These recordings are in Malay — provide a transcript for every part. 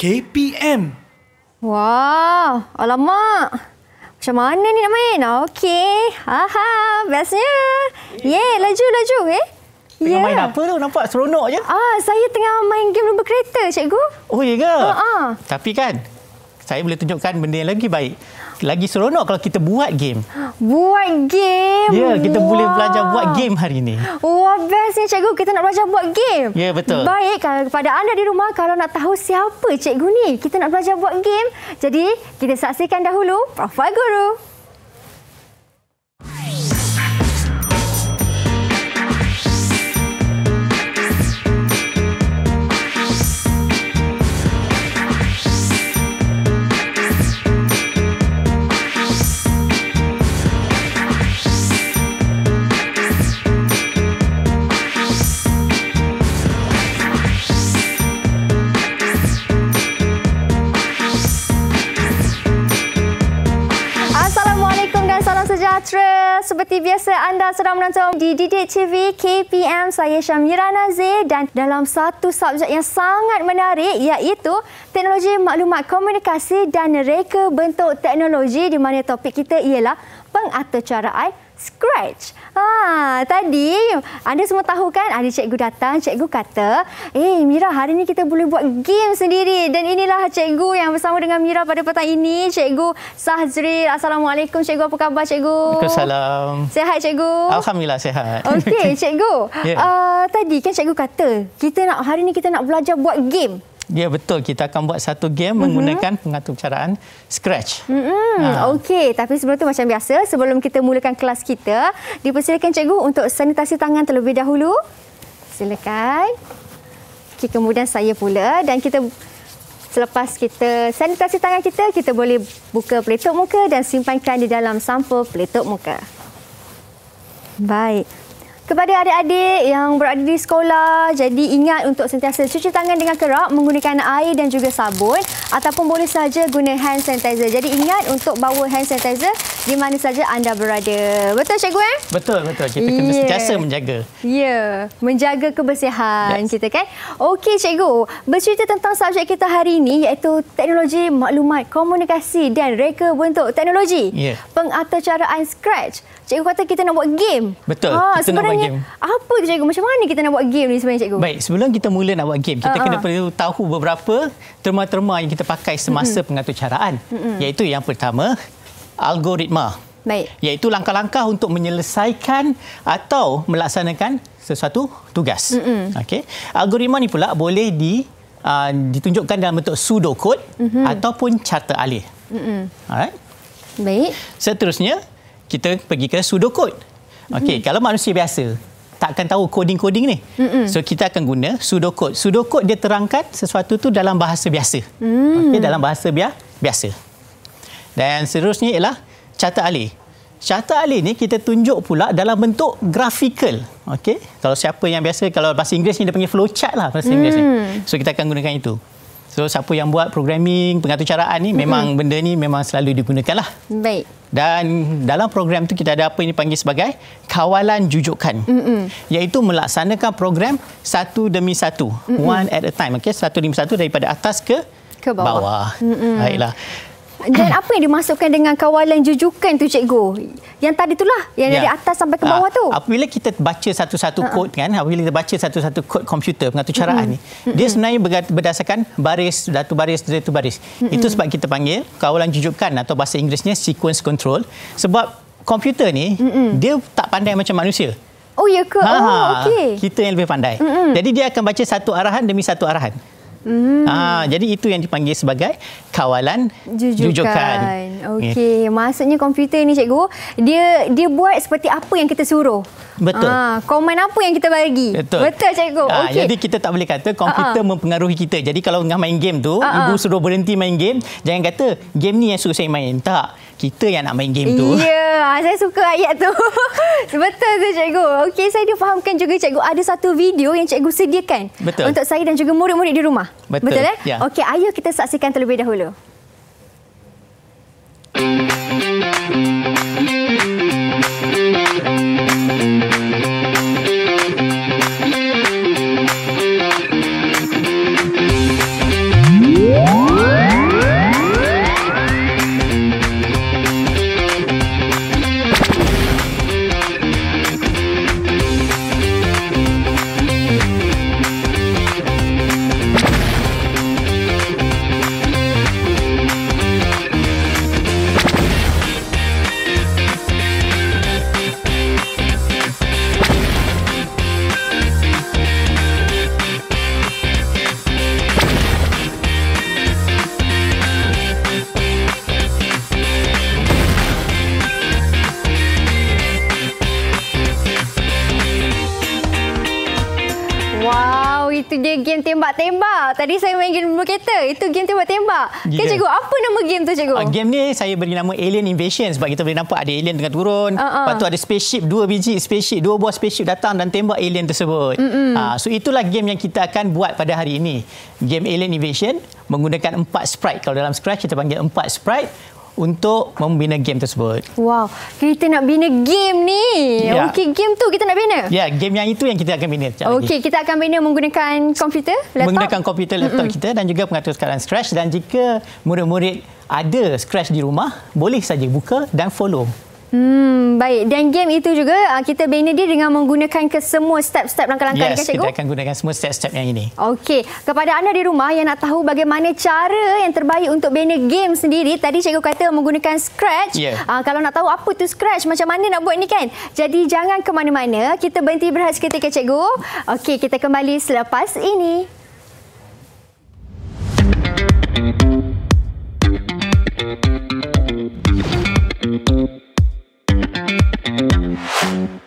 KPM. Wah, alamak. Macam mana ni nak main? Okey. Haha, bestnya. Ye, laju laju eh. Tengah yeah. main apa tu? Nampak seronok je. Ah, saya tengah main game lumba kereta, cikgu. Oh, ya ke? Ha Tapi kan, saya boleh tunjukkan benda yang lagi baik lagi seronok kalau kita buat game. Buat game? Ya, kita Wah. boleh belajar buat game hari ini. Wah, bestnya cikgu. Kita nak belajar buat game. Ya, betul. Baik, kalau kepada anda di rumah, kalau nak tahu siapa cikgu ni, kita nak belajar buat game. Jadi, kita saksikan dahulu Profile Guru. Sumatera. Seperti biasa anda sedang menonton di Didik TV KPM. Saya Syamira Nazir dan dalam satu subjek yang sangat menarik iaitu teknologi maklumat komunikasi dan reka bentuk teknologi di mana topik kita ialah pengaturcaraan scratch. Ha, tadi anda semua tahu kan ada cikgu datang, cikgu kata, "Eh Mira, hari ni kita boleh buat game sendiri." Dan inilah cikgu yang bersama dengan Mira pada petang ini, cikgu Sahzri. Assalamualaikum cikgu, apa khabar cikgu? Waalaikumsalam. Sehat, cikgu? Alhamdulillah sehat. Okey, cikgu. yeah. Ya. uh, tadi kan cikgu kata, "Kita nak hari ni kita nak belajar buat game." dia ya, betul kita akan buat satu game mm -hmm. menggunakan pengatur percaraan Scratch. Mm -hmm. Okey, tapi sebelum tu macam biasa, sebelum kita mulakan kelas kita, dipersilakan cikgu untuk sanitasi tangan terlebih dahulu. Silakan. Okay, kemudian saya pula dan kita selepas kita sanitasi tangan kita, kita boleh buka peletop muka dan simpankan di dalam sampul peletop muka. Baik. Kepada adik-adik yang berada di sekolah, jadi ingat untuk sentiasa cuci tangan dengan kerap menggunakan air dan juga sabun ataupun boleh saja guna hand sanitizer. Jadi ingat untuk bawa hand sanitizer di mana saja anda berada. Betul cikgu eh? Betul, betul. Kita kena yeah. sentiasa menjaga. Ya, yeah. menjaga kebersihan yes. kita kan. Okey cikgu, bercerita tentang subjek kita hari ini iaitu teknologi maklumat komunikasi dan reka bentuk teknologi. Yeah. Pengaturcaraan scratch. Cikgu kata kita nak buat game. Betul. Ha, kita sebenarnya game. Apa tu cikgu? Macam mana kita nak buat game ni sebenarnya cikgu? Baik, sebelum kita mula nak buat game, kita uh -uh. kena ah. perlu tahu beberapa terma-terma yang kita pakai semasa uh -huh. pengaturcaraan. Uh -huh. Iaitu yang pertama, algoritma. Baik. Iaitu langkah-langkah untuk menyelesaikan atau melaksanakan sesuatu tugas. Uh -huh. Okey. Algoritma ni pula boleh di uh, ditunjukkan dalam bentuk pseudo code uh mm-hmm. -huh. ataupun carta alih. Uh -huh. Baik. Seterusnya, kita pergi ke pseudo code. Okey, mm-hmm. kalau manusia biasa takkan tahu coding-coding ni. Mm-hmm. So kita akan guna sudo code. Sudo code dia terangkan sesuatu tu dalam bahasa biasa. Mm. Okey, dalam bahasa bi- biasa. Dan seterusnya ialah carta alih. Carta alih ni kita tunjuk pula dalam bentuk grafikal. Okey. Kalau siapa yang biasa kalau bahasa Inggeris ni dia panggil flowchart lah bahasa mm. Inggeris ni. Mm. So kita akan gunakan itu. So siapa yang buat programming, pengaturcaraan ni mm -hmm. memang benda ni memang selalu digunakan lah. Baik. Dan dalam program tu kita ada apa yang dipanggil sebagai kawalan jujukan. Mm -mm. Iaitu melaksanakan program satu demi satu. Mm -mm. One at a time. Okay? Satu demi satu daripada atas ke, ke bawah. bawah. Mm -mm. Baiklah. Dan apa yang dimasukkan dengan kawalan jujukan tu cikgu? Yang tadi itulah yang ya. dari atas sampai ke bawah ah, tu. Apabila kita baca satu-satu kod -satu kan, apabila kita baca satu-satu kod -satu komputer pengaturcaraan mm -hmm. ni, dia sebenarnya berdasarkan baris satu baris satu baris. Mm -hmm. Itu sebab kita panggil kawalan jujukan atau bahasa Inggerisnya sequence control sebab komputer ni mm -hmm. dia tak pandai macam manusia. Oh ya ke? Ha, oh okey. Kita yang lebih pandai. Mm -hmm. Jadi dia akan baca satu arahan demi satu arahan. Hmm. Ah, jadi itu yang dipanggil sebagai kawalan jujukan. jujukan. Okey, yeah. maksudnya komputer ni cikgu, dia dia buat seperti apa yang kita suruh. Betul. Ah, komen apa yang kita bagi. Betul, Betul cikgu. Ah, okay. Jadi kita tak boleh kata komputer uh-huh. mempengaruhi kita. Jadi kalau tengah main game tu, uh-huh. ibu suruh berhenti main game, jangan kata game ni yang suruh saya main. Tak kita yang nak main game tu. Ya, yeah, saya suka ayat tu. Betul tu cikgu. Okey, saya dia fahamkan juga cikgu ada satu video yang cikgu sediakan Betul. untuk saya dan juga murid-murid di rumah. Betul. Betul eh? Yeah. Okey, ayo kita saksikan terlebih dahulu. tak? Okay, cikgu, apa nama game tu, cikgu? Uh, game ni saya beri nama Alien Invasion sebab kita boleh nampak ada alien tengah turun. Uh-uh. Lepas tu ada spaceship, dua biji spaceship, dua buah spaceship datang dan tembak alien tersebut. Mm-hmm. Uh, so, itulah game yang kita akan buat pada hari ini. Game Alien Invasion menggunakan empat sprite. Kalau dalam Scratch, kita panggil empat sprite untuk membina game tersebut. Wow, kita nak bina game ni. Okey, game tu kita nak bina? Ya, yeah, game yang itu yang kita akan bina. Okey, kita akan bina menggunakan komputer, laptop? Menggunakan komputer, laptop mm -mm. kita dan juga pengatur sekarang scratch. Dan jika murid-murid ada scratch di rumah, boleh saja buka dan follow. Hmm, baik. Dan game itu juga ah, kita bina dia dengan menggunakan kesemua step-step langkah-langkah yes, ini, kan, Cikgu. Ya, kita akan gunakan semua step-step yang ini. Okey. Kepada anda di rumah yang nak tahu bagaimana cara yang terbaik untuk bina game sendiri, tadi Cikgu kata menggunakan Scratch. Yeah. Uh, kalau nak tahu apa tu Scratch, macam mana nak buat ni kan? Jadi jangan ke mana-mana. Kita berhenti berhati seketika, Cikgu. Okey, kita kembali selepas ini. Thank you.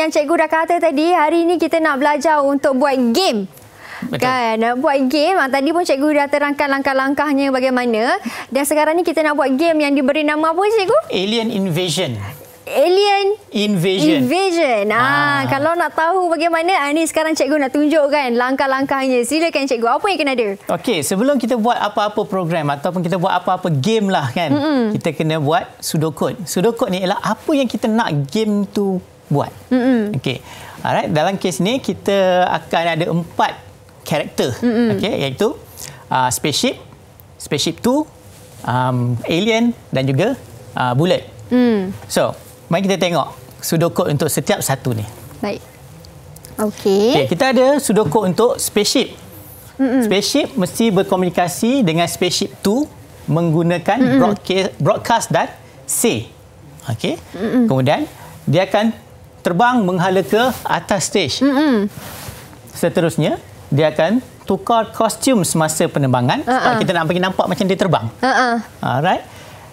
yang cikgu dah kata tadi, hari ini kita nak belajar untuk buat game. Betul. Kan, nak buat game. Ah, tadi pun cikgu dah terangkan langkah-langkahnya bagaimana. Dan sekarang ni kita nak buat game yang diberi nama apa cikgu? Alien Invasion. Alien Invasion. Invasion. Ah, ah. Kalau nak tahu bagaimana, ah, ni sekarang cikgu nak tunjukkan langkah-langkahnya. Silakan cikgu, apa yang kena ada? Okey, sebelum kita buat apa-apa program ataupun kita buat apa-apa game lah kan, mm -hmm. kita kena buat sudokod. Sudokod ni ialah apa yang kita nak game tu buat. Mm-hmm. Okey. Alright, dalam kes ni kita akan ada empat karakter. Mm-hmm. Okey, iaitu uh, spaceship, spaceship 2, um, alien dan juga uh, bullet. Mm. So, mari kita tengok sudoku untuk setiap satu ni. Baik. Okey. Okey, kita ada sudoku untuk spaceship. Mm-hmm. Spaceship mesti berkomunikasi dengan spaceship 2 menggunakan mm-hmm. broadcast, broadcast dan C. Okey. Mm-hmm. Kemudian dia akan terbang menghala ke atas stage. Mm-hmm. Seterusnya, dia akan tukar kostum semasa penerbangan uh-uh. supaya kita nampak, nampak macam dia terbang. Uh-uh. Alright.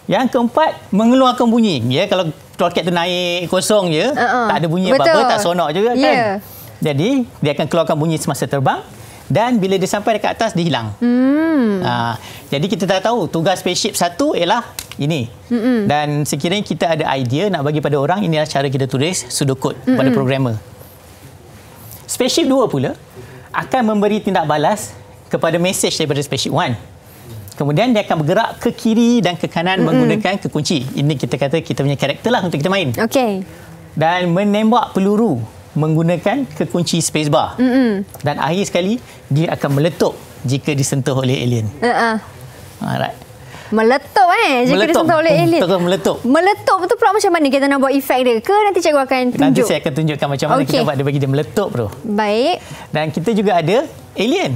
Yang keempat, mengeluarkan bunyi. Ya, kalau roket tu naik kosong je, uh-uh. tak ada bunyi apa-apa, tak sonok juga kan. Yeah. Jadi, dia akan keluarkan bunyi semasa terbang dan bila dia sampai dekat atas, dia hilang. Hmm. Ha, jadi, kita tak tahu tugas spaceship satu ialah ini. Mm-hmm. Dan sekiranya kita ada idea nak bagi pada orang, inilah cara kita tulis sudocode mm-hmm. pada programmer. Spaceship 2 pula akan memberi tindak balas kepada mesej daripada spaceship 1. Kemudian dia akan bergerak ke kiri dan ke kanan mm-hmm. menggunakan kekunci. Ini kita kata kita punya karakter lah untuk kita main. Okay. Dan menembak peluru menggunakan kekunci spacebar. Mm-hmm. Dan akhir sekali, dia akan meletup jika disentuh oleh alien. Uh-uh. Alright meletup eh jika disentuh oleh hmm, alien terus meletup meletup tu pula macam mana kita nak buat efek dia ke nanti cikgu akan tunjuk nanti saya akan tunjukkan macam mana okay. kita buat dia bagi dia meletup bro baik dan kita juga ada alien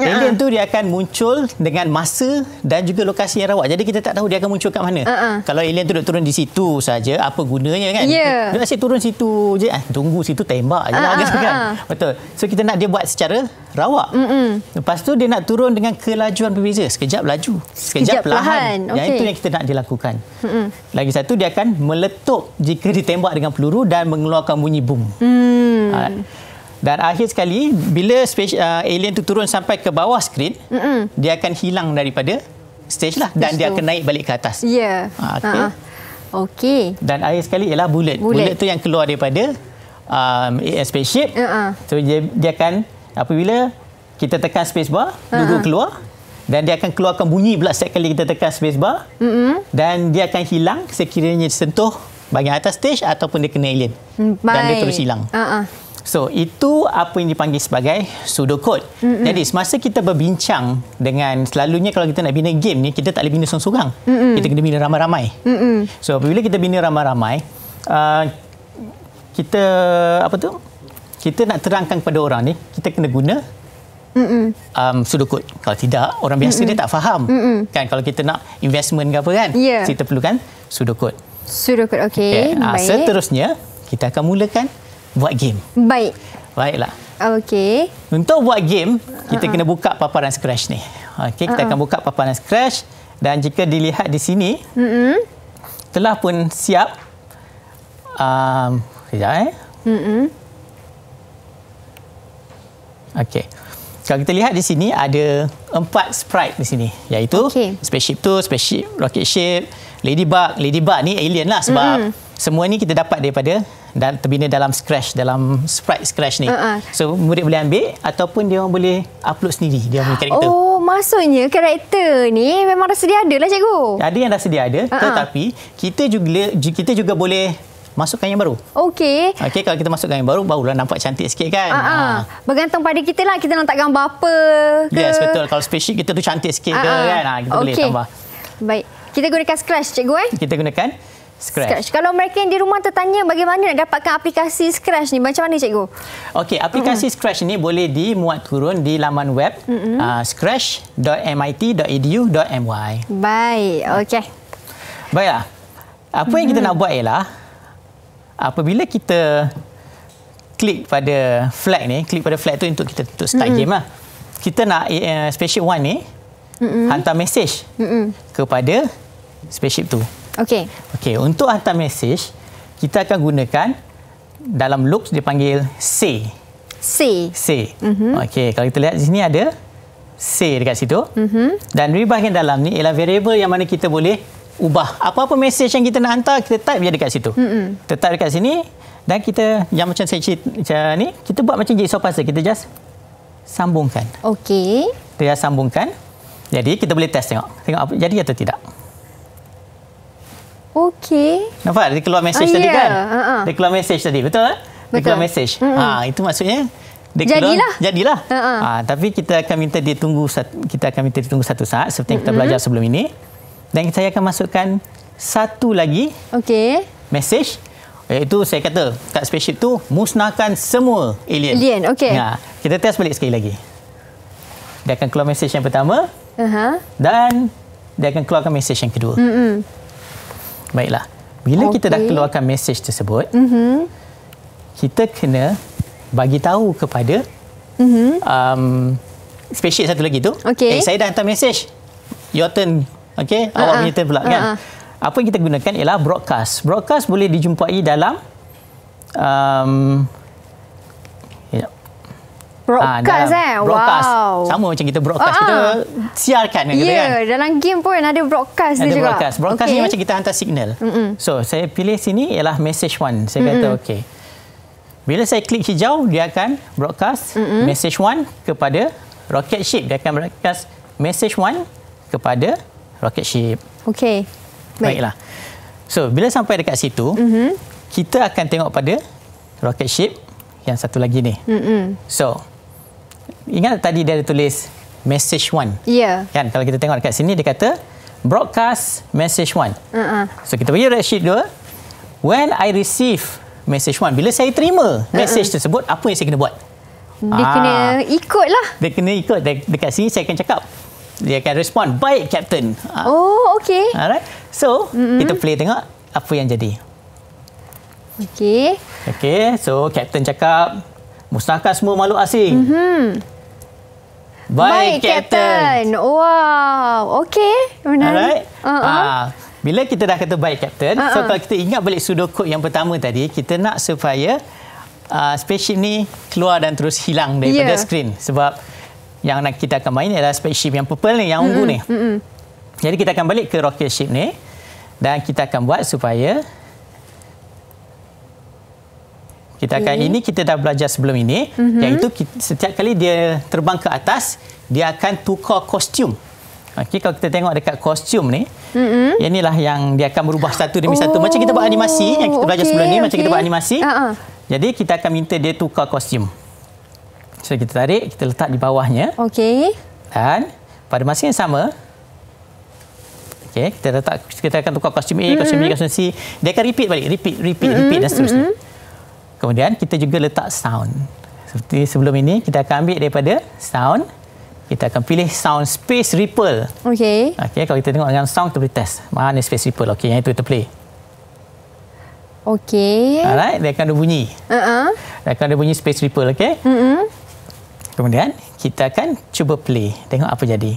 uh Alien tu dia akan muncul dengan masa dan juga lokasi yang rawat. Jadi kita tak tahu dia akan muncul kat mana. Uh-huh. Kalau alien tu duduk turun di situ saja, apa gunanya kan? Yeah. Dia asyik turun situ je, ah, tunggu situ tembak je uh-huh. lah. Uh-huh. Kan? Betul. So kita nak dia buat secara rawak. Uh-huh. Lepas tu dia nak turun dengan kelajuan berbeza. Sekejap laju, sekejap, sekejap perlahan. Okay. Yang itu yang kita nak dilakukan. lakukan. uh Lagi satu, dia akan meletup jika ditembak dengan peluru dan mengeluarkan bunyi boom. Uh-huh. Dan akhir sekali, bila uh, alien tu turun sampai ke bawah skrin, Mm-mm. dia akan hilang daripada stage lah. Dan dia akan naik balik ke atas. Ya. Yeah. Okey. Uh-huh. Okay. Dan akhir sekali ialah bullet. Bullet, bullet tu yang keluar daripada um, spaceship. Uh-huh. So, dia, dia akan apabila kita tekan space bar, uh-huh. keluar. Dan dia akan keluarkan bunyi pula setiap kali kita tekan space bar. Mm-hmm. Dan dia akan hilang sekiranya sentuh bahagian atas stage ataupun dia kena alien. Baik. Dan dia terus hilang. Uh-huh. So itu apa yang dipanggil sebagai pseudocode. Mm-mm. Jadi semasa kita berbincang dengan selalunya kalau kita nak bina game ni kita tak boleh bina seorang-seorang. Kita kena bina ramai-ramai. Mm-mm. So apabila kita bina ramai-ramai uh, kita apa tu? Kita nak terangkan kepada orang ni kita kena guna Mm-mm. Um, pseudocode. Kalau tidak orang biasa Mm-mm. dia tak faham. Mm-mm. Kan kalau kita nak investment ke apa kan yeah. kita perlukan pseudocode. Pseudocode okey. Okay. Uh, ah, seterusnya kita akan mulakan buat game. Baik. Baiklah. Okey. Untuk buat game, kita uh -huh. kena buka paparan scratch ni. Okey, kita uh -huh. akan buka paparan scratch dan jika dilihat di sini, uh -huh. telah pun siap um, kejap eh. Uh -huh. Okey. Kalau kita lihat di sini ada empat sprite di sini iaitu okay. spaceship tu, spaceship, rocket ship, ladybug, ladybug ni alien lah sebab mm. semua ni kita dapat daripada dan terbina dalam scratch dalam sprite scratch ni. Uh-huh. So murid boleh ambil ataupun dia orang boleh upload sendiri dia punya karakter. Oh, maksudnya karakter ni memang dah sedia ada lah cikgu. Ada yang dah sedia ada uh-huh. tetapi kita juga kita juga boleh Masukkan yang baru. Okey. Okey, kalau kita masukkan yang baru, barulah nampak cantik sikit kan. Ha. Bergantung pada kita lah, kita nak tak gambar apa ke. Yes, betul. Kalau spesifik kita tu cantik sikit Aa-a. ke kan. Ha, kita okay. boleh tambah. Baik. Kita gunakan scratch, cikgu eh. Kita gunakan Scratch. Scratch. Kalau mereka yang di rumah tertanya bagaimana nak dapatkan aplikasi Scratch ni, macam mana cikgu? Okey, aplikasi mm-hmm. Scratch ni boleh dimuat turun di laman web mm-hmm. uh, scratch.mit.edu.my. Baik, okey. Baiklah. Apa mm-hmm. yang kita nak buat ialah apabila kita klik pada flag ni, klik pada flag tu untuk kita untuk start mm-hmm. game lah. Kita nak uh, spaceship one ni mm-hmm. hantar message mm-hmm. kepada spaceship tu. Okey. Okey, untuk hantar mesej, kita akan gunakan dalam loops dipanggil c. C. C. Say. Mm-hmm. Okey, kalau kita lihat di sini ada say dekat situ. Mm-hmm. Dan di bahagian dalam ni ialah variable yang mana kita boleh ubah. Apa-apa mesej yang kita nak hantar, kita type je dekat situ. Mm-hmm. Kita type dekat sini dan kita yang macam saya cerita ni, kita buat macam jigsaw puzzle. Kita just sambungkan. Okey. Dia sambungkan. Jadi kita boleh test tengok. Tengok apa jadi atau tidak. Okey. Nampak dia keluar message ah, tadi yeah. kan? Uh-huh. Dia keluar message tadi, betul tak? Betul. Dia keluar message. Mm-hmm. Ha, itu maksudnya dia jadilah. keluar. Jadilah. Uh-huh. Ha, ha. Ah, tapi kita akan minta dia tunggu kita akan minta dia tunggu satu saat seperti yang kita mm-hmm. belajar sebelum ini. Dan saya akan masukkan satu lagi. Okey. Message Iaitu saya kata kat spaceship tu musnahkan semua alien. Alien, okey. Ya, kita test balik sekali lagi. Dia akan keluar message yang pertama. Uh-huh. Dan dia akan keluarkan mesej yang kedua. Mm-hmm. Baiklah. Bila okay. kita dah keluarkan mesej tersebut, mm-hmm. kita kena bagi tahu kepada mm-hmm. um, spesies satu lagi tu. Okay. Eh, saya dah hantar mesej. Your turn. Okay? Uh-huh. Awak ah, punya turn pula uh-huh. kan? Ah, Apa yang kita gunakan ialah broadcast. Broadcast boleh dijumpai dalam um, Broadcast ha, eh Broadcast wow. Sama macam kita broadcast uh-huh. Kita siarkan kan, yeah, kan? dalam game pun Ada broadcast ada dia broadcast. juga Broadcast okay. ni macam kita hantar signal Mm-mm. So saya pilih sini Ialah message one Saya Mm-mm. kata okay Bila saya klik hijau Dia akan broadcast Mm-mm. Message one Kepada Rocket ship Dia akan broadcast Message one Kepada Rocket ship Okay Baik. Baiklah So bila sampai dekat situ mm-hmm. Kita akan tengok pada Rocket ship yang satu lagi ni. Mm-mm. So, ingat tadi dia ada tulis message one. Ya. Yeah. Kan kalau kita tengok dekat sini dia kata broadcast message one. Uh-uh. So kita punya red sheet dua. When I receive message one, bila saya terima uh-uh. message uh-uh. tersebut, apa yang saya kena buat? Dia ah, kena ikut lah. Dia kena ikut. De- dekat sini saya akan cakap. Dia akan respond. Baik, Captain. Ah. Oh, okay. Alright. So, mm-hmm. kita play tengok apa yang jadi. Okay. Okay. So, Captain cakap, Mustahkan semua makhluk asing. Mm-hmm. Baik, Captain. Wow, okey. Alright. Uh-uh. Uh, bila kita dah kata baik, Captain. Uh-uh. So, uh-huh. kalau kita ingat balik sudoku yang pertama tadi, kita nak supaya uh, spaceship ni keluar dan terus hilang daripada yeah. screen. Sebab yang nak kita akan main adalah spaceship yang purple ni, yang ungu mm-hmm. ni. Mm-hmm. Jadi, kita akan balik ke rocket ship ni. Dan kita akan buat supaya kita akan okay. ini kita dah belajar sebelum ini mm -hmm. iaitu setiap kali dia terbang ke atas dia akan tukar kostum. Okey kalau kita tengok dekat kostum ni. Mm -hmm. Ya inilah yang dia akan berubah satu demi oh. satu macam kita buat oh, animasi yang kita belajar sebelum ni macam okay. kita buat animasi. Uh -uh. Jadi kita akan minta dia tukar kostum. So kita tarik, kita letak di bawahnya. Okey. Dan pada masa yang sama Okay, kita, letak, kita akan tukar kostum A, mm -hmm. kostum B, mhm. kostum C. Dia akan repeat balik. Repeat, repeat, mm -hmm. repeat mhm. dan seterusnya. Mm -hmm. Kemudian kita juga letak sound. Seperti sebelum ini kita akan ambil daripada sound. Kita akan pilih sound space ripple. Okey. Okey, kalau kita tengok dengan sound kita boleh test. Mana space ripple? Okey, yang itu kita play. Okey. Alright, dia akan ada bunyi. Uh -uh. Dia akan ada bunyi space ripple, okey? Uh -uh. Kemudian kita akan cuba play. Tengok apa jadi.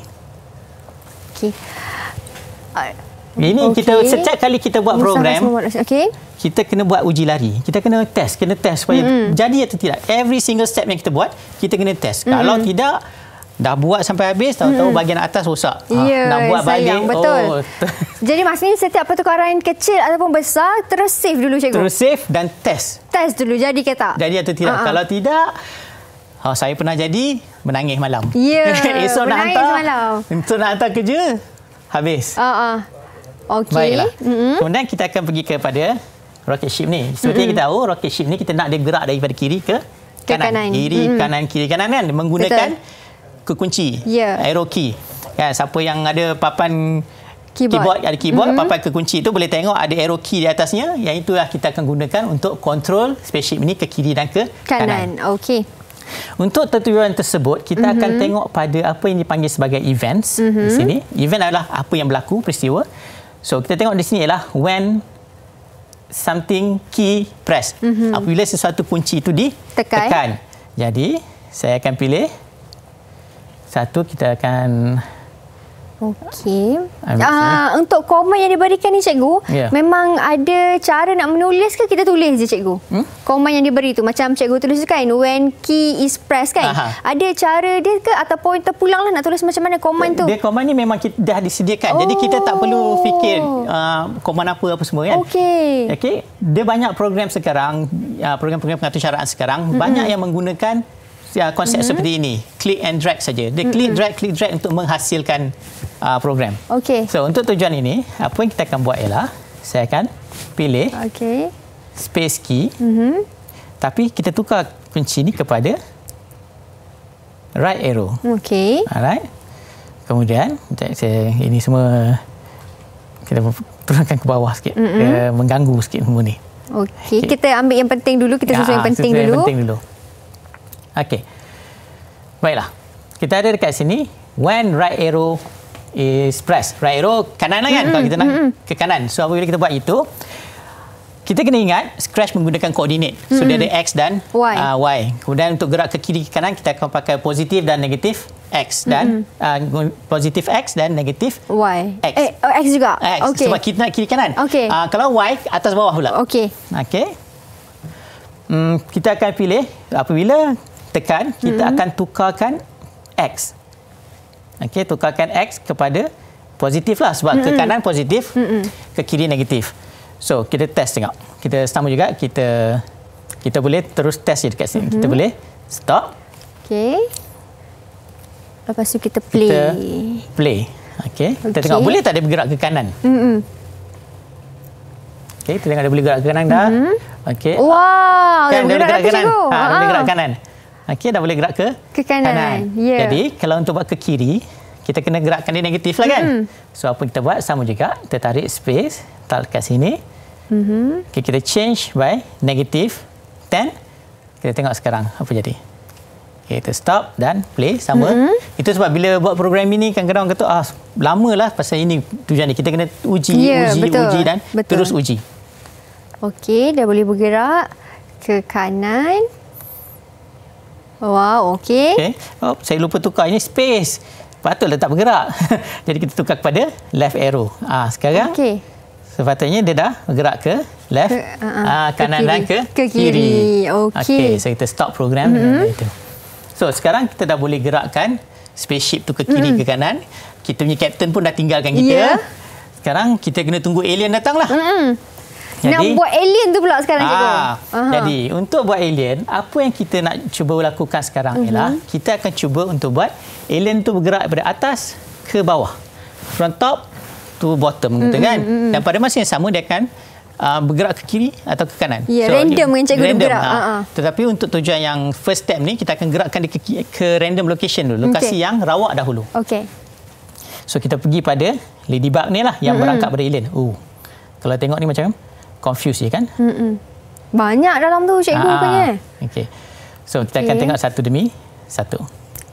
Okey. Okey. Uh. Ini okay. kita setiap kali kita buat program, okay. kita kena buat uji lari. Kita kena test, kena test supaya mm. jadi atau tidak. Every single step yang kita buat, kita kena test. Mm. Kalau tidak, dah buat sampai habis, tahu-tahu mm. bahagian atas rosak. Ya, ha, yeah, nak buat sayang, balik, oh. betul. oh. jadi maksudnya setiap pertukaran yang kecil ataupun besar, terus save dulu cikgu. Terus save dan test. Test dulu, jadi ke tak? Jadi atau tidak. Uh -uh. Kalau tidak... Oh, saya pernah jadi menangis malam. Ya, yeah, menangis hantar, malam. Itu nak hantar kerja, habis. Uh -uh. Okey. Baiklah. Mm-hmm. Kemudian kita akan pergi kepada rocket ship ni. Seperti mm-hmm. kita tahu rocket ship ni kita nak dia gerak daripada kiri ke kanan. Ke kanan. Kiri, mm-hmm. kanan, kiri, kanan kan menggunakan kunci Yeah. Arrow key. Kan siapa yang ada papan keyboard, keyboard ada keyboard, mm-hmm. papan kunci tu boleh tengok ada arrow key di atasnya. Yang itulah kita akan gunakan untuk control spaceship ni ke kiri dan ke kanan. kanan. Okey. Untuk tujuan tersebut kita mm-hmm. akan tengok pada apa yang dipanggil sebagai events mm-hmm. di sini. Event adalah apa yang berlaku peristiwa So kita tengok di sini ialah when something key press. Mm-hmm. Apabila sesuatu kunci itu ditekan. Tekan. Jadi saya akan pilih satu kita akan Okey. uh, untuk komen yang diberikan ni cikgu, yeah. memang ada cara nak menulis ke kita tulis je cikgu? Hmm? Komen yang diberi tu macam cikgu tulis kan when key is press kan? Aha. Ada cara dia ke ataupun terpulanglah nak tulis macam mana komen tu? Dia komen ni memang kita, dah disediakan. Oh. Jadi kita tak perlu oh. fikir uh, komen apa apa semua kan. Okey. Okey. Dia banyak program sekarang, uh, program-program pengaturcaraan sekarang mm-hmm. banyak yang menggunakan ya konsep mm-hmm. seperti ini click and drag saja dia mm-hmm. click drag click drag untuk menghasilkan uh, program. Okey. So untuk tujuan ini, apa yang kita akan buat ialah saya akan pilih okay. space key. Mm -hmm. Tapi kita tukar kunci ini kepada right arrow. Okey. Alright. Kemudian saya ini semua kita turunkan ke bawah sikit. Mm -hmm. mengganggu sikit semua ni. Okey, okay. kita ambil yang penting dulu, kita susun ya, yang penting dulu. Yang penting dulu. Okey. Baiklah. Kita ada dekat sini when right arrow is press right arrow kanan lah kan mm-hmm. kalau kita nak mm-hmm. ke kanan so apabila kita buat itu kita kena ingat scratch menggunakan koordinat so mm-hmm. dia ada x dan y. Uh, y kemudian untuk gerak ke kiri ke kanan kita akan pakai positif dan negatif x dan mm-hmm. uh, positif x dan negatif y x eh, oh, x juga x. Okay. sebab kita nak kiri kanan okay. uh, kalau y atas bawah pula okey Okay. um, kita akan pilih apabila tekan kita mm-hmm. akan tukarkan x Okey, tukarkan X kepada positif lah. Sebab mm -hmm. ke kanan positif, mm -hmm. ke kiri negatif. So, kita test tengok. Kita sama juga, kita kita boleh terus test je dekat sini. Mm -hmm. Kita mm-hmm. boleh stop. Okey. Lepas tu kita play. Kita play. Okey, kita okay. tengok boleh tak dia bergerak ke kanan? Mm -hmm. Okey, kita tengok dia boleh gerak ke kanan dah. Mm -hmm. Okey. Wow, kan, dia, dia bergerak, bergerak ke kanan. Ha, Dia bergerak ke ah. kanan. Okey, dah boleh gerak ke? Ke kanan. kanan. Yeah. Jadi, kalau untuk buat ke kiri, kita kena gerakkan dia negatif lah kan? Mm. So, apa kita buat? Sama juga. Kita tarik space, tarik kat sini. Mm-hmm. Okay, kita change by negatif 10. Kita tengok sekarang apa jadi. Okay, kita stop dan play sama. Mm-hmm. Itu sebab bila buat program ini, kadang-kadang orang kata, ah, lamalah pasal ini tujuan ni. Kita kena uji, yeah, uji, betul. uji dan betul. terus uji. Okey, dah boleh bergerak ke kanan. Wow, okey. Okay. Oh, saya lupa tukar ini space. Patut tak bergerak. Jadi kita tukar kepada left arrow. Ah, sekarang. Okay. Sepatutnya dia dah bergerak ke left. Ke, uh, uh, kanan dan ke, ke kiri. Okay. Okey, so kita stop program itu. Mm-hmm. So, sekarang kita dah boleh gerakkan spaceship tu ke kiri mm. ke kanan. Kita punya captain pun dah tinggalkan kita. Yeah. Sekarang kita kena tunggu alien datanglah. Hmm. Jadi, nak buat alien tu pula sekarang aa, cikgu. Ah, Aha. Jadi untuk buat alien, apa yang kita nak cuba lakukan sekarang uh mhm. -huh. ialah kita akan cuba untuk buat alien tu bergerak dari atas ke bawah. From top to bottom mm -hmm. kan? Mm -hmm. Dan pada masa yang sama dia akan uh, bergerak ke kiri atau ke kanan. Ya, yeah, so, random kan cikgu random, bergerak. Ah. Ha. Uh ha. -huh. Tetapi untuk tujuan yang first step ni, kita akan gerakkan dia ke, ke random location dulu. Lokasi okay. yang rawak dahulu. Okay. So kita pergi pada ladybug ni lah yang mm -hmm. berangkat pada alien. Oh, Kalau tengok ni macam confused je ya kan? Mm-mm. Banyak dalam tu cikgu ah, punya. Okey. So kita okay. akan tengok satu demi satu.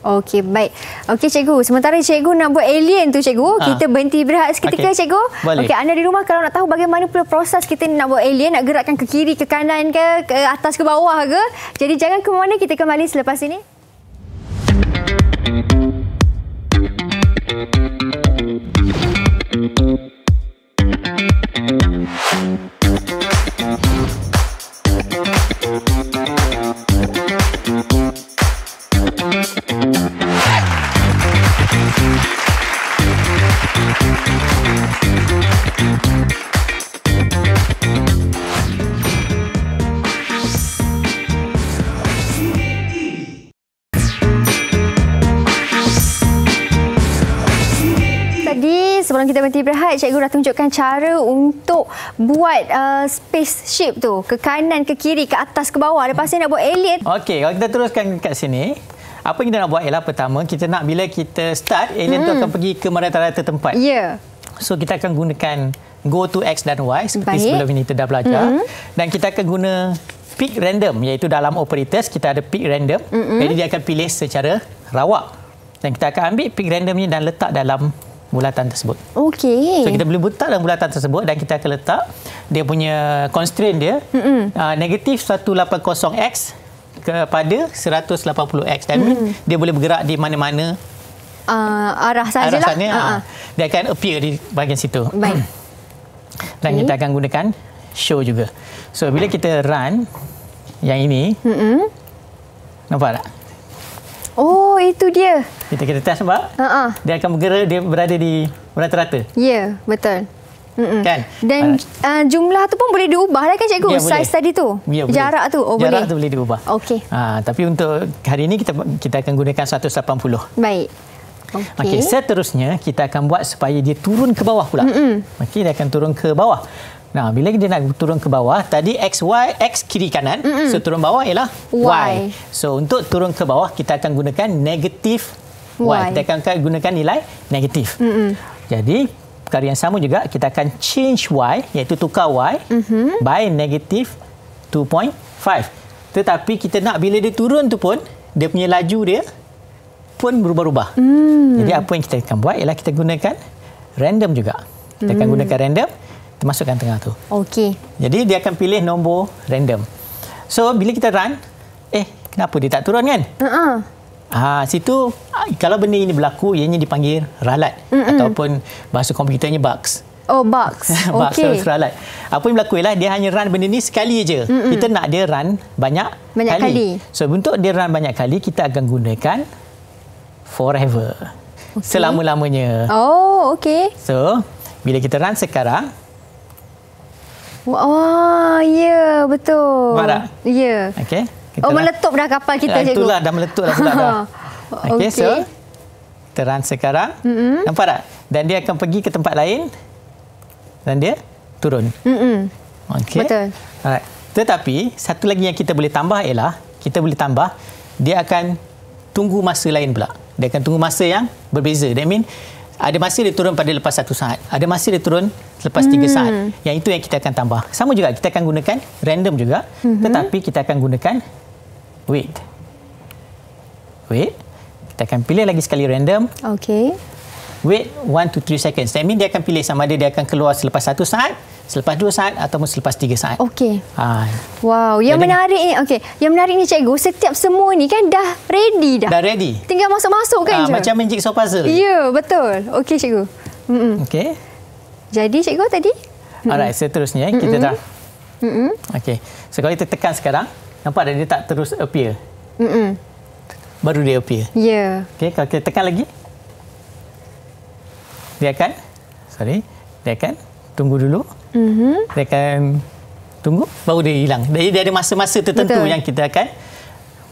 Okey, baik. Okey cikgu, sementara cikgu nak buat alien tu cikgu, ha. kita berhenti berehat seketika okay. cikgu. Okey, anda di rumah kalau nak tahu bagaimana pula proses kita nak buat alien, nak gerakkan ke kiri, ke kanan ke, ke atas ke bawah ke. Jadi jangan ke mana, kita kembali selepas ini. Sebelum kita berhenti berehat, cikgu dah tunjukkan cara untuk buat uh, spaceship tu. Ke kanan, ke kiri, ke atas, ke bawah. Lepas ni nak buat alien. Okey, kalau kita teruskan kat sini apa yang kita nak buat ialah pertama kita nak bila kita start alien hmm. tu akan pergi ke merata-rata tempat. Ya. Yeah. So kita akan gunakan go to x dan y seperti Baik. sebelum ini kita dah belajar mm-hmm. dan kita akan guna pick random iaitu dalam operators kita ada pick random mm-hmm. jadi dia akan pilih secara rawak dan kita akan ambil pick random ni dan letak dalam bulatan tersebut. Okey. So kita boleh letak dalam bulatan tersebut dan kita akan letak dia punya constraint dia mm-hmm. uh, negatif 180x kepada 180x dan mm-hmm. dia boleh bergerak di mana-mana uh, arah sajalah arahnya uh-huh. dia akan ah. ah, appear di bahagian situ baik dan okay. kita akan gunakan show juga so bila kita run yang ini hmm nampak tak oh itu dia kita kita test pak? uh-huh. dia akan bergerak dia berada di rata-rata ya yeah, betul Mm-mm. kan dan uh, uh, jumlah tu pun boleh diubah lah kan cikgu ya, size tadi tu ya, jarak boleh. tu oh, jarak boleh. tu boleh diubah okey ha, tapi untuk hari ini kita kita akan gunakan 180 baik okey okay, seterusnya kita akan buat supaya dia turun ke bawah pula okey dia akan turun ke bawah Nah, bila dia nak turun ke bawah, tadi x y x kiri kanan, Mm-mm. so turun bawah ialah y. y. So untuk turun ke bawah kita akan gunakan negatif y. y. Kita akan gunakan nilai negatif. Mm-mm. Jadi perkara yang sama juga kita akan change y iaitu tukar y mm-hmm. by negative 2.5 tetapi kita nak bila dia turun tu pun dia punya laju dia pun berubah-ubah mm. jadi apa yang kita akan buat ialah kita gunakan random juga kita mm. akan hmm. gunakan random termasukkan tengah tu Okey. jadi dia akan pilih nombor random so bila kita run eh kenapa dia tak turun kan uh-uh. Ha, situ ah, kalau benda ini berlaku ianya dipanggil ralat Mm-mm. ataupun bahasa komputernya bugs. Oh bugs. bugs okay. ralat. Apa yang berlaku ialah dia hanya run benda ini sekali aja. Mm-mm. Kita nak dia run banyak, banyak kali. kali. So untuk dia run banyak kali kita akan gunakan forever. Okay. Selama-lamanya. Oh okey. So bila kita run sekarang Wah, oh, ya yeah, betul. Marah? Ya. Yeah. Okey. Kita oh meletup dah kapal kita ah, cikgu. Itulah dah meletup dah. dah. Okey okay. so terang sekarang. Mm-hmm. Nampak tak? Dan dia akan pergi ke tempat lain. Dan dia turun. Mm-hmm. Okay. Betul. Alright. Tetapi satu lagi yang kita boleh tambah ialah kita boleh tambah dia akan tunggu masa lain pula. Dia akan tunggu masa yang berbeza. That mean ada masa dia turun pada lepas satu saat. Ada masa dia turun lepas tiga hmm. saat. Yang itu yang kita akan tambah. Sama juga kita akan gunakan random juga. Mm-hmm. Tetapi kita akan gunakan wait. Wait. Kita akan pilih lagi sekali random. Okay. Wait 1 to 3 seconds. That means dia akan pilih sama ada dia akan keluar selepas 1 saat, selepas 2 saat ataupun selepas 3 saat. Okay. Ha. Wow. Yang Jadi, menarik ni, okay. Yang menarik ni cikgu, setiap semua ni kan dah ready dah. Dah ready. Tinggal masuk-masuk kan ha, je. Macam menjik so puzzle. Ya, yeah, betul. Okay cikgu. Mm -mm. Okay. Jadi cikgu tadi? Alright, seterusnya mm -mm. kita dah. Mm -mm. Okay. So kalau kita tekan sekarang. Nampak tak dia tak terus appear? Mm-mm. Baru dia appear. Ya. Yeah. Okay, kalau tekan lagi. Dia akan sorry, dia akan tunggu dulu. Mm-hmm. Dia akan tunggu baru dia hilang. Jadi dia ada masa-masa tertentu Betul. yang kita akan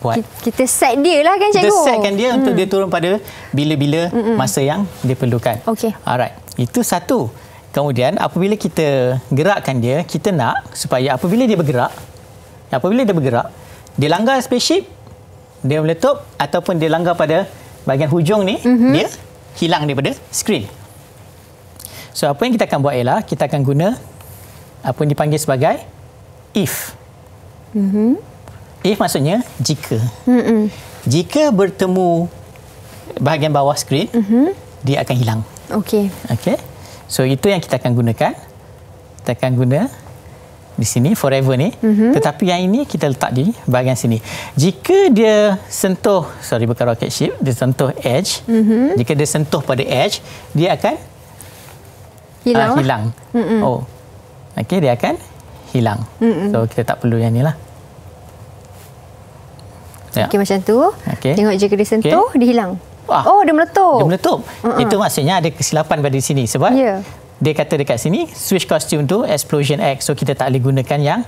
buat. Kita set dia lah kan cikgu. Kita setkan dia mm. untuk dia turun pada bila-bila Mm-mm. masa yang dia perlukan. Okay. Alright. Itu satu. Kemudian apabila kita gerakkan dia, kita nak supaya apabila dia bergerak, apabila dia bergerak, dia langgar spaceship, dia meletup ataupun dia langgar pada bahagian hujung ni, mm-hmm. dia hilang daripada skrin. So apa yang kita akan buat ialah kita akan guna apa yang dipanggil sebagai if. Mm-hmm. If maksudnya jika. Mm-hmm. Jika bertemu bahagian bawah skrin, mm-hmm. dia akan hilang. Okay. Okay. So itu yang kita akan gunakan. Kita akan guna di sini forever ni mm-hmm. tetapi yang ini kita letak di bahagian sini jika dia sentuh sorry bukan rocket ship dia sentuh edge mm-hmm. jika dia sentuh pada edge dia akan ah, hilang uh, hilang Mm-mm. oh okey dia akan hilang Mm-mm. so kita tak perlu yang inilah ya. okey macam tu okay. tengok jika dia sentuh okay. dia hilang Wah. Oh, dia meletup. Dia meletup. Uh-uh. Itu maksudnya ada kesilapan pada sini sebab yeah dia kata dekat sini switch costume tu explosion X so kita tak boleh gunakan yang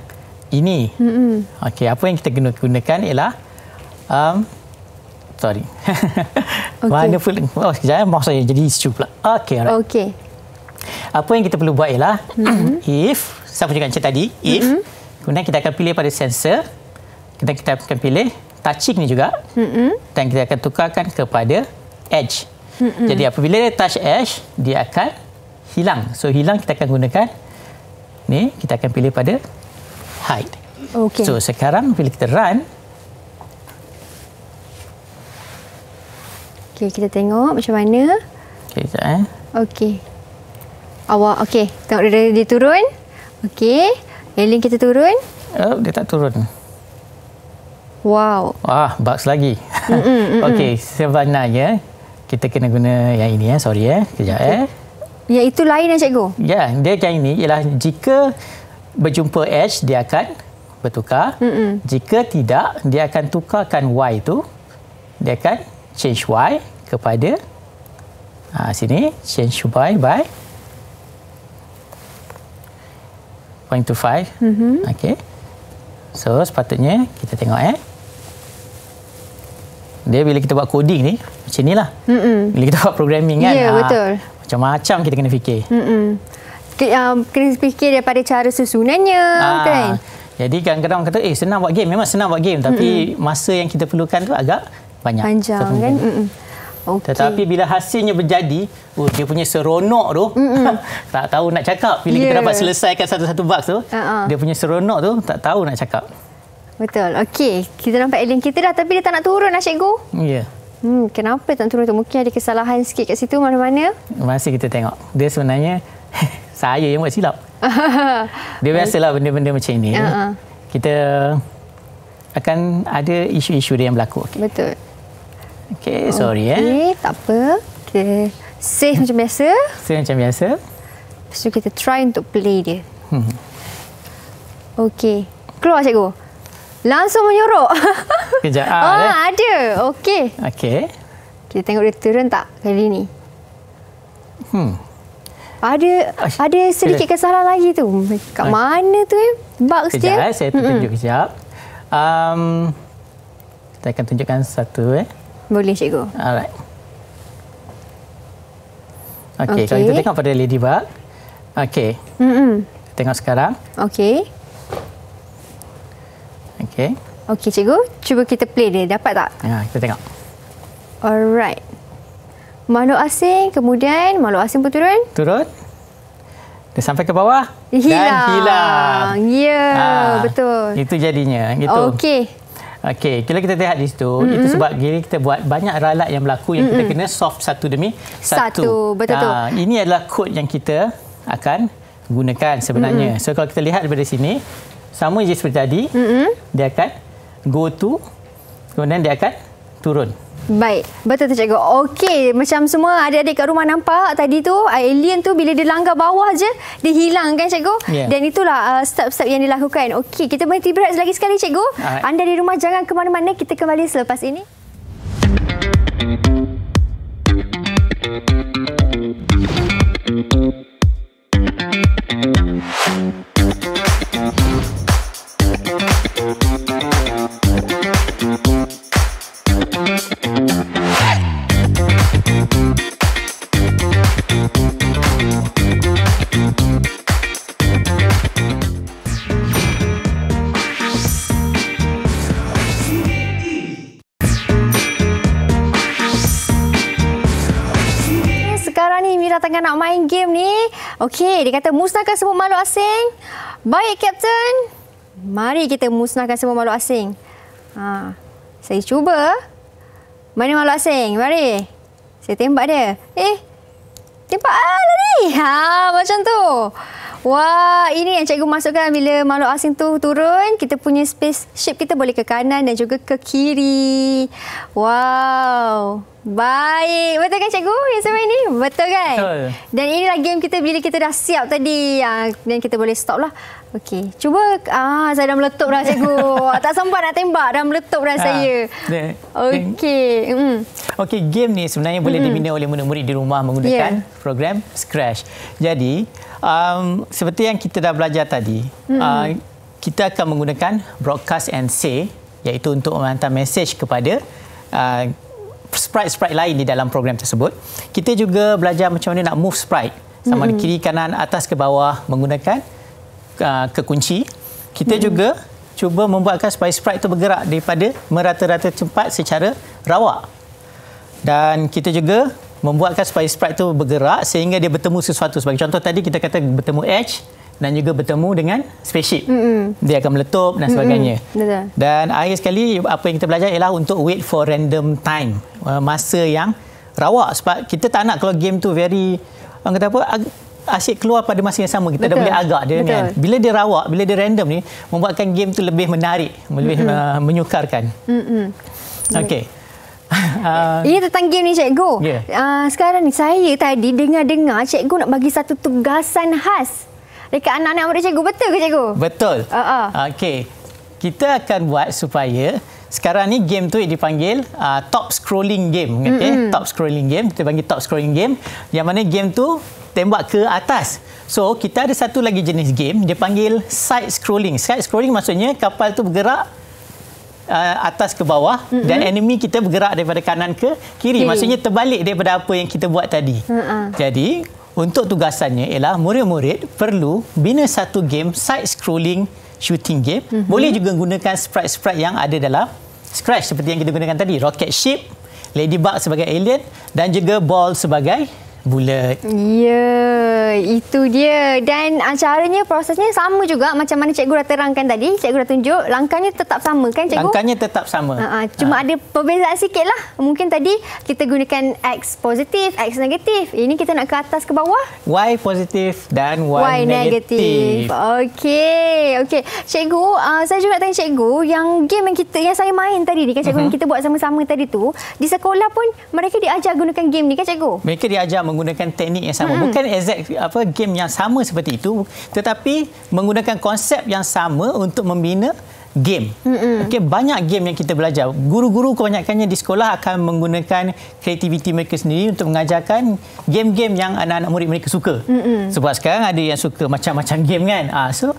ini mm-hmm. okay apa yang kita guna gunakan ialah um, sorry okay. mana pula oh sekejap eh, mouse saya jadi isu pula okay alright okay apa yang kita perlu buat ialah mm-hmm. if siapa cakap macam tadi if mm-hmm. kemudian kita akan pilih pada sensor kita, kita akan pilih touching ni juga mm-hmm. dan kita akan tukarkan kepada edge mm-hmm. jadi apabila dia touch edge dia akan hilang. So hilang kita akan gunakan ni kita akan pilih pada hide. Okay. So sekarang bila kita run Okey kita tengok macam mana. Okey tak eh. Okey. Awak okey tengok dia, dia, turun. Okey. Alien kita turun. Oh dia tak turun. Wow. Wah, bugs lagi. Okey, sebenarnya kita kena guna yang ini eh. Sorry eh. Kejap okay. eh. Ya itu lain ya cikgu. Ya, dia macam ini ialah jika berjumpa H dia akan bertukar. Mm-mm. Jika tidak dia akan tukarkan Y tu dia akan change Y kepada ha, sini change Y by 0.25. Mm-hmm. Okey. So sepatutnya kita tengok eh. Dia bila kita buat coding ni macam inilah. Mm-mm. Bila kita buat programming kan. Ya, yeah, ha. betul macam-macam kita kena fikir. Mm-mm. Um, kena fikir daripada cara susunannya. Ah. Kan? Jadi kadang-kadang kata, eh senang buat game. Memang senang buat game. Tapi Mm-mm. masa yang kita perlukan tu agak banyak. Panjang kan? Okay. Tetapi bila hasilnya berjadi, uh, dia punya seronok tu, tak tahu nak cakap. Bila yeah. kita ya. dapat selesaikan satu-satu box tu, uh-huh. dia punya seronok tu, tak tahu nak cakap. Betul. Okey. Kita nampak alien kita dah tapi dia tak nak turun lah cikgu. Ya. Yeah. Hmm, kenapa tak turun tu? Mungkin ada kesalahan sikit kat situ mana-mana. Masih kita tengok. Dia sebenarnya saya yang buat silap. dia biasalah benda-benda macam ini Uh-huh. Kita akan ada isu-isu dia yang berlaku. Okay. Betul. Okay, sorry okay, eh. Okay, tak apa. Okay. Save macam biasa. safe macam biasa. Lepas tu kita try untuk play dia. Hmm. Okay. Keluar cikgu. Langsung menyorok. Kejap. Ah, oh, dah. ada. Okey. Okey. Kita tengok dia turun tak kali ni. Hmm. Ada Ash. ada sedikit kesalahan lagi tu. Kat Ash. mana tu eh? Box kejap, dia. Kejap, eh, eh? saya tunjuk Mm-mm. kejap. Um, kita akan tunjukkan satu eh. Boleh cikgu. Alright. Okey, okay. kalau kita tengok pada ladybug. Okey. Hmm. Tengok sekarang. Okey. Okey. Okey cikgu, cuba kita play dia. Dapat tak? Ya, kita tengok. Alright. Makhluk asing, kemudian makhluk asing pun turun. Turun. Dia sampai ke bawah. Hilang. Dan hilang. Ya, ha, betul. Itu jadinya. Gitu. Okey. Okey, kalau kita lihat di situ, mm-hmm. itu sebab gini kita buat banyak ralat yang berlaku yang mm-hmm. kita kena soft satu demi satu. Satu, betul ha, tu. Ah, ini adalah kod yang kita akan gunakan sebenarnya. Mm-hmm. So, kalau kita lihat daripada sini, sama je seperti tadi. Mm-hmm. Dia akan go to kemudian dia akan turun. Baik, betul tu cikgu. Okey, macam semua adik-adik kat rumah nampak tadi tu, alien tu bila dia langgar bawah je, dia hilang kan cikgu? Yeah. Dan itulah uh, step-step yang dilakukan. Okey, kita berhenti berat lagi sekali cikgu. Alright. Anda di rumah jangan ke mana-mana, kita kembali selepas ini. Thank you. Dia kata musnahkan semua makhluk asing. Baik, Captain. Mari kita musnahkan semua makhluk asing. Ha. Saya cuba. Mana makhluk asing? Mari. Saya tembak dia. Eh, tembak. Ah, lari. Ha, macam tu. Macam tu. Wah, ini yang cikgu masukkan bila makhluk asing tu turun, kita punya spaceship kita boleh ke kanan dan juga ke kiri. Wow. Baik. Betul kan cikgu yang sama ini? Betul kan? Betul. Dan inilah game kita bila kita dah siap tadi ah, dan kita boleh stop lah. Okey, cuba ah saya dah meletup dah cikgu. tak sempat nak tembak dah meletup dah ah, saya. Okey. Mm. Okey, game ni sebenarnya mm. boleh hmm. dibina oleh murid-murid di rumah menggunakan yeah. program Scratch. Jadi, um, seperti yang kita dah belajar tadi, mm. uh, kita akan menggunakan broadcast and say iaitu untuk menghantar mesej kepada uh, sprite-sprite lain di dalam program tersebut. Kita juga belajar macam mana nak move sprite sama mm. kiri kanan atas ke bawah menggunakan Ah, ke kunci. Kita hmm. juga cuba membuatkan supaya sprite itu bergerak daripada merata-rata cepat secara rawak. Dan kita juga membuatkan supaya sprite itu bergerak sehingga dia bertemu sesuatu. Sebagai contoh tadi kita kata bertemu edge dan juga bertemu dengan spaceship. Hmm. Dia akan meletup dan sebagainya. Hmm. Dan akhir sekali apa yang kita belajar ialah untuk wait for random time. Ah, masa yang rawak sebab kita tak nak kalau game tu very orang kata apa asyik keluar pada masa yang sama. Kita Betul. dah boleh agak dia kan. Betul. kan. Bila dia rawak, bila dia random ni, membuatkan game tu lebih menarik, lebih mm-hmm. uh, menyukarkan. Mm-hmm. Okey. Uh, Ini tentang game ni cikgu. Yeah. Uh, sekarang ni saya tadi dengar-dengar cikgu nak bagi satu tugasan khas dekat anak-anak murid cikgu. Betul ke cikgu? Betul. Uh-uh. Okey kita akan buat supaya sekarang ni game tu dipanggil uh, top scrolling game okay? mm-hmm. top scrolling game kita panggil top scrolling game yang mana game tu tembak ke atas so kita ada satu lagi jenis game dia panggil side scrolling side scrolling maksudnya kapal tu bergerak Uh, atas ke bawah mm-hmm. dan enemy kita bergerak daripada kanan ke kiri okay. maksudnya terbalik daripada apa yang kita buat tadi mm-hmm. jadi untuk tugasannya ialah murid-murid perlu bina satu game side scrolling shooting game. Mm-hmm. Boleh juga gunakan sprite-sprite yang ada dalam Scratch seperti yang kita gunakan tadi. Rocket ship, ladybug sebagai alien dan juga ball sebagai bulat. Ya, yeah, itu dia. Dan caranya prosesnya sama juga macam mana cikgu dah terangkan tadi. Cikgu dah tunjuk langkahnya tetap sama kan cikgu? Langkahnya tetap sama. Uh ha, -huh. Ha. Cuma uh. ada perbezaan sikit lah. Mungkin tadi kita gunakan X positif, X negatif. Ini kita nak ke atas ke bawah. Y positif dan Y, y negatif. Okey. Okey. Cikgu, uh, saya juga tanya cikgu yang game yang kita yang saya main tadi ni kan cikgu uh mhm. -huh. yang kita buat sama-sama tadi tu. Di sekolah pun mereka diajar gunakan game ni kan cikgu? Mereka diajar menggunakan teknik yang sama. Hmm. Bukan exact apa game yang sama seperti itu, tetapi menggunakan konsep yang sama untuk membina game. Okey, banyak game yang kita belajar. Guru-guru kebanyakannya di sekolah akan menggunakan kreativiti mereka sendiri untuk mengajarkan game-game yang anak-anak murid mereka suka. Mm-mm. Sebab sekarang ada yang suka macam-macam game kan. Ah, ha, so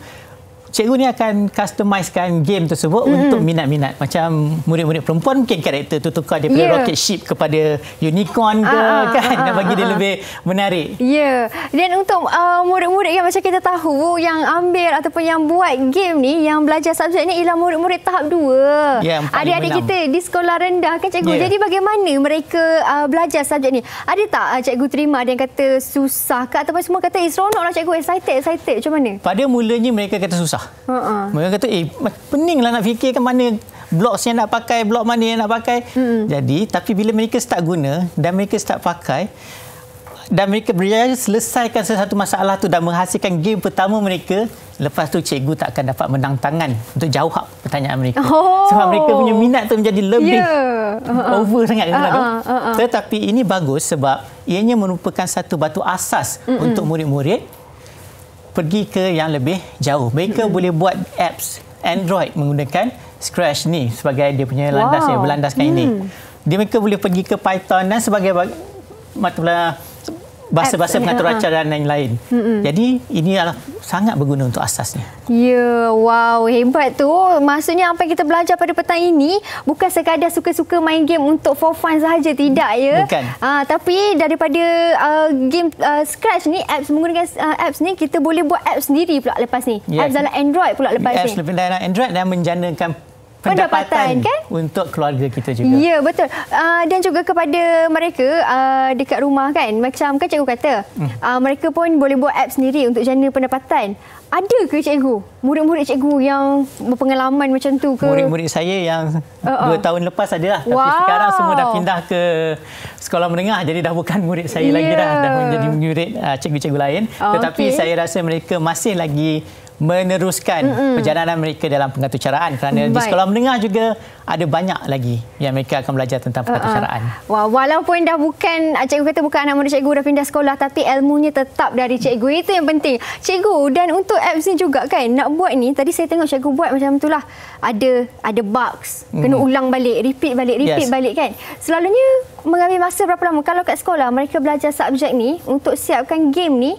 cikgu ni akan customisekan game tersebut mm. untuk minat-minat. Macam murid-murid perempuan mungkin karakter tu tukar daripada yeah. rocket ship kepada unicorn ke aa, ah, ah, kan. Aa, ah, Nak bagi aa, dia lebih menarik. Ya. Yeah. Dan untuk uh, murid-murid yang macam kita tahu yang ambil ataupun yang buat game ni yang belajar subjek ni ialah murid-murid tahap 2. Ya. Yeah, Adik-adik kita di sekolah rendah kan cikgu. Yeah. Jadi bagaimana mereka uh, belajar subjek ni? Ada tak uh, cikgu terima ada yang kata susah ke ataupun semua kata eh seronok lah cikgu excited excited macam mana? Pada mulanya mereka kata susah susah. Uh-uh. Mereka kata, eh, peninglah nak fikirkan mana blok yang nak pakai, blok mana yang nak pakai. Uh-uh. Jadi, tapi bila mereka start guna dan mereka start pakai, dan mereka berjaya selesaikan sesuatu masalah tu dan menghasilkan game pertama mereka, lepas tu cikgu tak akan dapat menang tangan untuk jawab pertanyaan mereka. Oh. Sebab mereka punya minat tu menjadi lebih yeah. uh-uh. over sangat. Uh-uh. Uh-uh. Tetapi ini bagus sebab ianya merupakan satu batu asas uh-uh. untuk murid-murid pergi ke yang lebih jauh. Mereka hmm. boleh buat apps Android menggunakan Scratch ni sebagai dia punya landas ya, wow. yang berlandaskan hmm. ini. Dia mereka boleh pergi ke Python dan sebagai mata pelajaran bahasa-bahasa pengaturan eh, ha. acara dan lain-lain. Mm-hmm. Jadi ini adalah sangat berguna untuk asasnya. Ya, wow, hebat tu. Maksudnya apa yang kita belajar pada petang ini bukan sekadar suka-suka main game untuk for fun sahaja tidak ya. Bukan. Uh, tapi daripada uh, game uh, scratch ni apps menggunakan uh, apps ni kita boleh buat apps sendiri pula lepas ni. Yeah. Apps dalam Android pula lepas apps ni. Apps dalam Android dan menjanakan pendapatan kan untuk keluarga kita juga. Ya betul. Uh, dan juga kepada mereka uh, dekat rumah kan macam kan cikgu kata hmm. uh, mereka pun boleh buat app sendiri untuk jana pendapatan. Ada ke cikgu? Murid-murid cikgu yang berpengalaman macam tu ke? Murid-murid saya yang 2 uh-uh. tahun lepas adalah tapi sekarang semua dah pindah ke sekolah menengah jadi dah bukan murid saya yeah. lagi dah dah ya. menjadi murid uh, cikgu-cikgu lain. Okay. Tetapi saya rasa mereka masih lagi meneruskan mm-hmm. perjalanan mereka dalam pengaturcaraan kerana Baik. di sekolah menengah juga ada banyak lagi yang mereka akan belajar tentang ah, ah. pengaturcaraan. Uh-huh. Wah, walaupun dah bukan ah, cikgu kata bukan anak murid cikgu dah pindah sekolah tapi ilmunya tetap dari cikgu itu yang penting. Cikgu dan untuk apps ni juga kan nak buat ni tadi saya tengok cikgu buat macam itulah ada ada box kena mm-hmm. ulang balik repeat balik repeat yes. balik kan. Selalunya mengambil masa berapa lama kalau kat sekolah mereka belajar subjek ni untuk siapkan game ni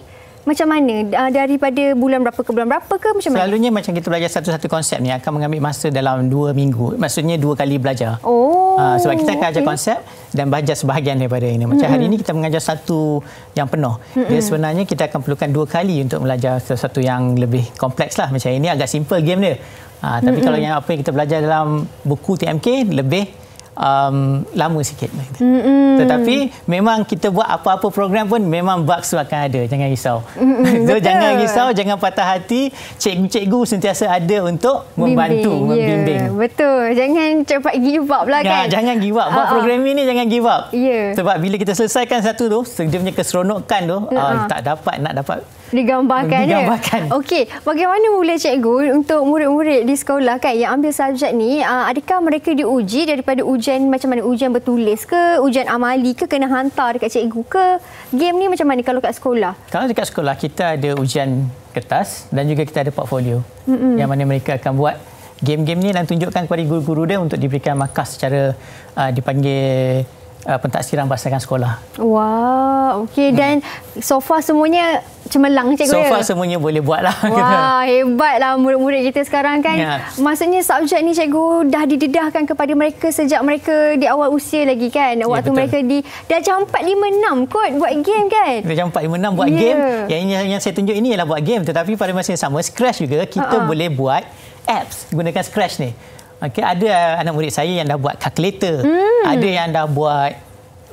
macam mana? Uh, daripada bulan berapa ke bulan berapa ke? Macam Selalunya mana? macam kita belajar satu-satu konsep ni akan mengambil masa dalam dua minggu. Maksudnya dua kali belajar. Oh. Uh, sebab kita akan okay. ajar konsep dan belajar sebahagian daripada ini. Macam mm-hmm. hari ini kita mengajar satu yang penuh. Mm-hmm. Jadi sebenarnya kita akan perlukan dua kali untuk belajar sesuatu yang lebih kompleks lah. Macam ini agak simple game dia. Uh, tapi mm-hmm. kalau yang apa yang kita belajar dalam buku TMK lebih um, lama sikit. Mm -mm. Tetapi memang kita buat apa-apa program pun memang bugs tu akan ada. Jangan risau. Mm -mm, so jangan risau, jangan patah hati. Cikgu-cikgu sentiasa ada untuk membantu, bimbing, ya. membimbing. betul. Jangan cepat give up lah kan. jangan give up. Buat uh -uh. program ini jangan give up. Yeah. Sebab bila kita selesaikan satu tu, dia punya keseronokan tu, uh -huh. uh, tak dapat, nak dapat digambarkannya. Digambarkan. Okey, bagaimana mula cikgu untuk murid-murid di sekolah kan yang ambil subjek ni, ah, adakah mereka diuji daripada ujian macam mana ujian bertulis ke, ujian amali ke kena hantar dekat cikgu ke? Game ni macam mana kalau kat sekolah? Kalau dekat sekolah kita ada ujian kertas dan juga kita ada portfolio. Mm-mm. Yang mana mereka akan buat game-game ni dan tunjukkan kepada guru-guru dia untuk diberikan markah secara uh, dipanggil uh, pentaksiran bahasakan sekolah. Wah, wow, okey hmm. dan hmm. so far semuanya cemerlang cikgu. So ya? far semuanya boleh buat lah. Wah, hebatlah murid-murid kita sekarang kan. Ya. Maksudnya subjek ni cikgu dah didedahkan kepada mereka sejak mereka di awal usia lagi kan. Ya, Waktu betul. mereka di dah campat 5 6 kot buat game kan. Dah campat 5 6 buat ya. game. Yang ini yang saya tunjuk ini ialah buat game tetapi pada masa yang sama scratch juga kita uh-huh. boleh buat apps gunakan scratch ni. Okay, ada anak murid saya yang dah buat kalkulator. Hmm. Ada yang dah buat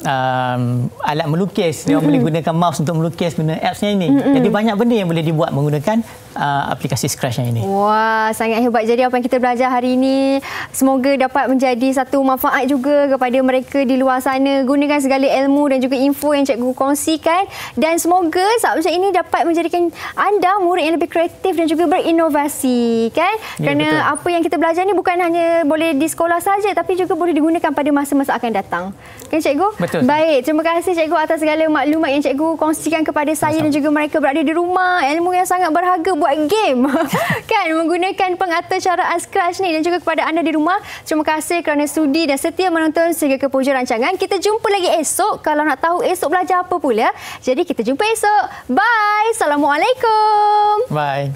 um, alat melukis. Dia hmm. boleh gunakan mouse untuk melukis guna apps ini. Hmm, hmm. Jadi banyak benda yang boleh dibuat menggunakan uh, aplikasi Scratch yang ini. Wah, sangat hebat. Jadi apa yang kita belajar hari ini, semoga dapat menjadi satu manfaat juga kepada mereka di luar sana. Gunakan segala ilmu dan juga info yang cikgu kongsikan. Dan semoga subjek ini dapat menjadikan anda murid yang lebih kreatif dan juga berinovasi. kan? Ya, Kerana betul. apa yang kita belajar ini bukan hanya boleh di sekolah saja, tapi juga boleh digunakan pada masa-masa akan datang. Kan cikgu? Betul. Baik, terima kasih cikgu atas segala maklumat yang cikgu kongsikan kepada saya Masam. dan juga mereka berada di rumah. Ilmu yang sangat berharga buat buat game kan menggunakan pengatur caraan scratch ni dan juga kepada anda di rumah terima kasih kerana sudi dan setia menonton sehingga ke pujuh rancangan kita jumpa lagi esok kalau nak tahu esok belajar apa pula jadi kita jumpa esok bye assalamualaikum bye